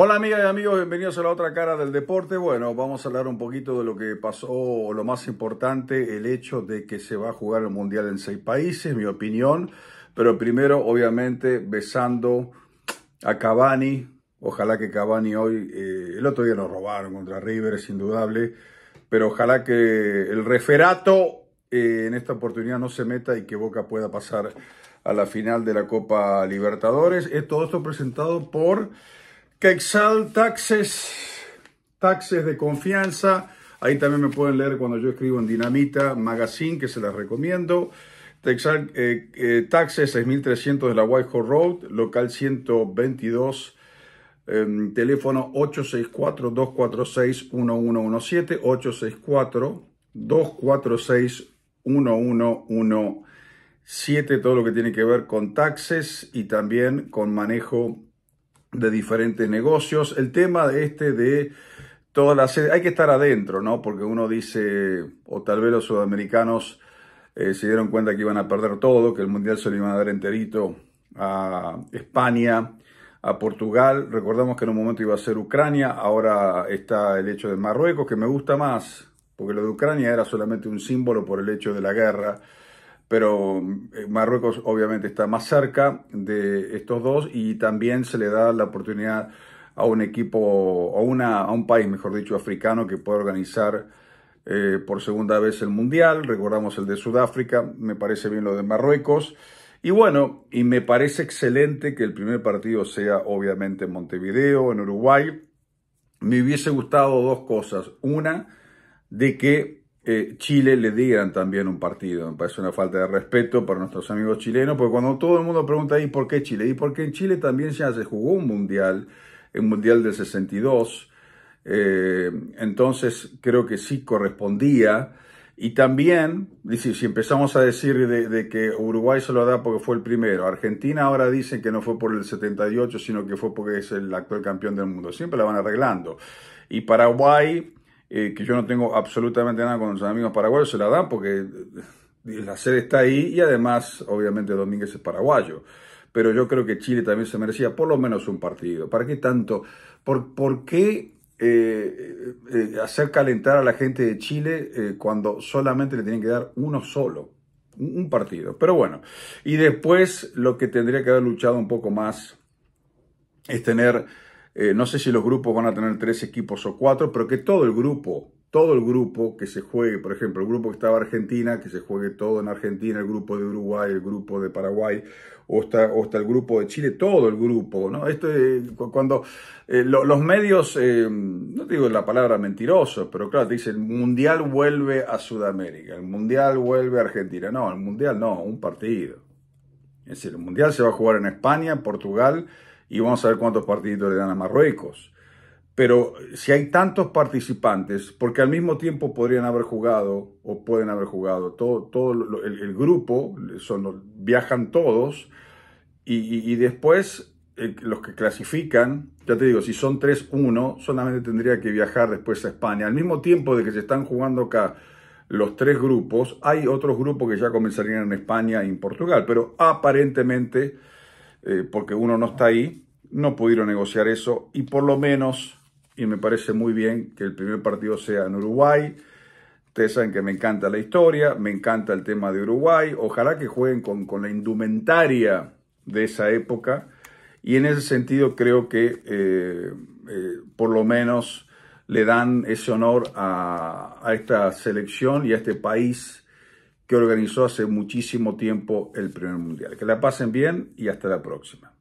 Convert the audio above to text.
Hola amigas y amigos, bienvenidos a la otra cara del deporte. Bueno, vamos a hablar un poquito de lo que pasó, lo más importante, el hecho de que se va a jugar el Mundial en seis países, mi opinión. Pero primero, obviamente, besando a Cavani. Ojalá que Cavani hoy, eh, el otro día nos robaron contra River, es indudable. Pero ojalá que el referato eh, en esta oportunidad no se meta y que Boca pueda pasar a la final de la Copa Libertadores. Es todo esto presentado por... Quexal Taxes, taxes de confianza. Ahí también me pueden leer cuando yo escribo en Dinamita Magazine, que se las recomiendo. Texal eh, eh, Taxes 6300 de la Whitehall Road, local 122, em, teléfono 864-246-1117, 864-246-1117, todo lo que tiene que ver con taxes y también con manejo de diferentes negocios. El tema de este de todas las... Hay que estar adentro, ¿no? Porque uno dice, o tal vez los sudamericanos eh, se dieron cuenta que iban a perder todo, que el Mundial se lo iban a dar enterito a España, a Portugal. Recordamos que en un momento iba a ser Ucrania, ahora está el hecho de Marruecos, que me gusta más, porque lo de Ucrania era solamente un símbolo por el hecho de la guerra pero eh, Marruecos obviamente está más cerca de estos dos y también se le da la oportunidad a un equipo, a, una, a un país, mejor dicho, africano que pueda organizar eh, por segunda vez el Mundial, recordamos el de Sudáfrica, me parece bien lo de Marruecos, y bueno, y me parece excelente que el primer partido sea obviamente en Montevideo, en Uruguay. Me hubiese gustado dos cosas. Una, de que eh, Chile le digan también un partido. Me parece una falta de respeto para nuestros amigos chilenos, porque cuando todo el mundo pregunta, ¿y por qué Chile? Y porque en Chile también se jugó un mundial, el mundial del 62. Eh, entonces creo que sí correspondía. Y también, si, empezamos a decir de, que Uruguay se lo da porque fue el primero, Argentina ahora dicen que no fue por el 78, sino que fue porque es el actual campeón del mundo. Siempre la van arreglando. Y Paraguay eh, que yo no tengo absolutamente nada con los amigos paraguayos, se la dan porque eh, la sede está ahí y además, obviamente, Domínguez es paraguayo. Pero yo creo que Chile también se merecía por lo menos un partido. ¿Para qué tanto? ¿Por, qué eh, hacer calentar a la gente de Chile cuando solamente le tienen que dar uno solo? un partido. Pero bueno, y después lo que tendría que haber luchado un poco más es tener eh, no sé si los grupos van a tener tres equipos o cuatro, pero que todo el grupo, todo el grupo que se juegue, por ejemplo, el grupo que estaba Argentina, que se juegue todo en Argentina, el grupo de Uruguay, el grupo de Paraguay, o hasta, el grupo de Chile, todo el grupo, ¿no? Esto eh, cuando eh, los medios, no digo la palabra mentiroso, pero claro, te dicen, el mundial vuelve a Sudamérica, el mundial vuelve a Argentina, no, el mundial no, un partido. Es el Mundial se va a jugar en España, en Portugal, y vamos a ver cuántos partiditos le dan a Marruecos. Pero si hay tantos participantes, porque al mismo tiempo podrían haber jugado o pueden haber jugado, todo, todo el, grupo, son, viajan todos, y, después eh, los que clasifican, ya te digo, si son 3-1, solamente tendría que viajar después a España. Al mismo tiempo de que se están jugando acá los tres grupos. Hay otros grupos que ya comenzarían en España y en Portugal, pero aparentemente, eh, porque uno no está ahí, no pudieron negociar eso y por lo menos, y me parece muy bien que el primer partido sea en Uruguay. Ustedes saben que me encanta la historia, me encanta el tema de Uruguay. Ojalá que jueguen con, la indumentaria de esa época. Y en ese sentido creo que eh, eh, por lo menos le dan ese honor a, a esta selección y a este país que organizó hace muchísimo tiempo el primer mundial. Que la pasen bien y hasta la próxima.